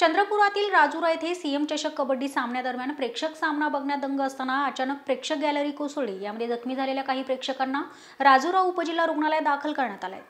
चंद्रपुरातील राजुरा येथे सीएम चषक कबड्डी सामन्यादरम्यान प्रेक्षक सामना बघण्यात दंग असताना अचानक प्रेक्षक गॅलरी कोसळली यामध्ये जखमी झालेल्या काही प्रेक्षकांना राजुरा उपजिल्हा रुग्णालयात दाखल करण्यात आलंय